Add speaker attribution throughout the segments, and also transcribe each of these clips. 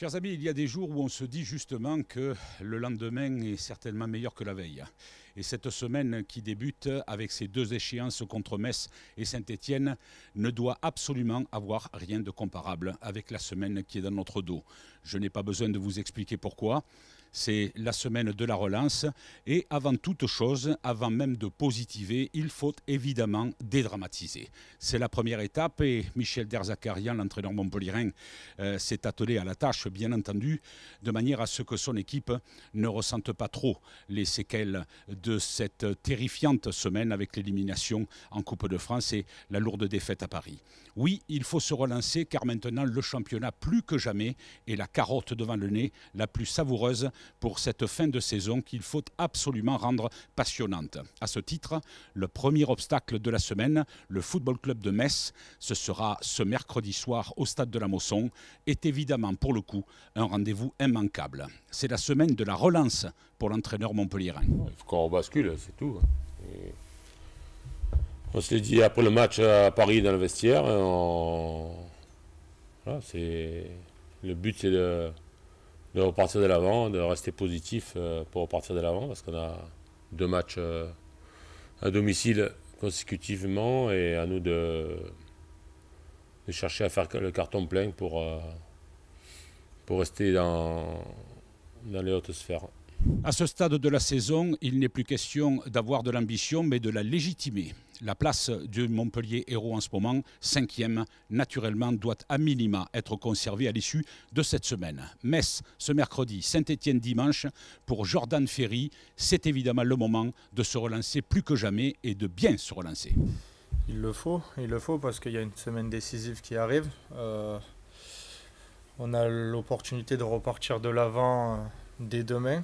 Speaker 1: Chers amis, il y a des jours où on se dit justement que le lendemain est certainement meilleur que la veille. Et cette semaine qui débute avec ces deux échéances contre Metz et Saint-Étienne ne doit absolument avoir rien de comparable avec la semaine qui est dans notre dos. Je n'ai pas besoin de vous expliquer pourquoi. C'est la semaine de la relance. Et avant toute chose, avant même de positiver, il faut évidemment dédramatiser. C'est la première étape et Michel Derzakarian, l'entraîneur montpellierin, euh, s'est attelé à la tâche, bien entendu, de manière à ce que son équipe ne ressente pas trop les séquelles de cette terrifiante semaine avec l'élimination en Coupe de France et la lourde défaite à Paris. Oui, il faut se relancer car maintenant le championnat plus que jamais est la carotte devant le nez, la plus savoureuse pour cette fin de saison qu'il faut absolument rendre passionnante. À ce titre, le premier obstacle de la semaine, le Football Club de Metz, ce sera ce mercredi soir au stade de la Mosson, est évidemment pour le coup un rendez-vous immanquable. C'est la semaine de la relance pour l'entraîneur montpelliérain. Il faut qu'on c'est tout. Hein. On se dit
Speaker 2: après le match à Paris dans le vestiaire. c'est le but, c'est de, repartir de l'avant, de rester positif euh, pour repartir de l'avant, parce qu'on a deux matchs euh, à domicile consécutivement et à nous de, chercher à faire le carton plein pour, euh, pour rester dans, dans les hautes sphères.
Speaker 1: À ce stade de la saison, il n'est plus question d'avoir de l'ambition, mais de la légitimer. La place du Montpellier héros en ce moment, cinquième, naturellement, doit à minima être conservée à l'issue de cette semaine. Metz ce mercredi, Saint-Étienne dimanche. Pour Jordan Ferry, c'est évidemment le moment de se relancer plus que jamais et de bien se relancer.
Speaker 3: Il le faut, il le faut parce qu'il y a une semaine décisive qui arrive. Euh, on a l'opportunité de repartir de l'avant euh, dès demain.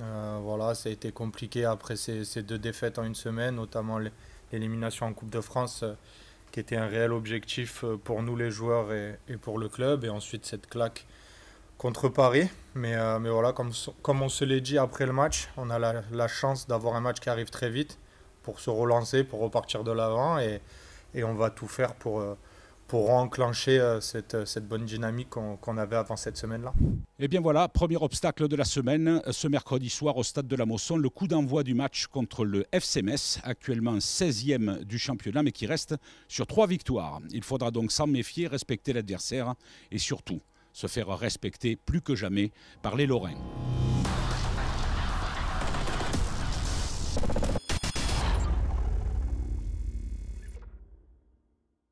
Speaker 3: Euh, voilà, ça a été compliqué après ces, deux défaites en une semaine, notamment l'élimination en Coupe de France, euh, qui était un réel objectif euh, pour nous les joueurs et, pour le club. Et ensuite cette claque contre Paris. Mais, mais voilà, comme, comme on se l'est dit après le match, on a la, chance d'avoir un match qui arrive très vite pour se relancer, pour repartir de l'avant. Et, et, on va tout faire pour pour enclencher euh, euh, cette, bonne dynamique qu'on avait avant cette semaine-là. Et eh bien voilà, premier obstacle de la semaine, ce mercredi soir au stade de la
Speaker 1: Mosson, le coup d'envoi du match contre le FCMS, actuellement 16e du championnat, mais qui reste sur trois victoires. Il faudra donc s'en méfier, respecter l'adversaire et surtout se faire respecter plus que jamais par les Lorrains.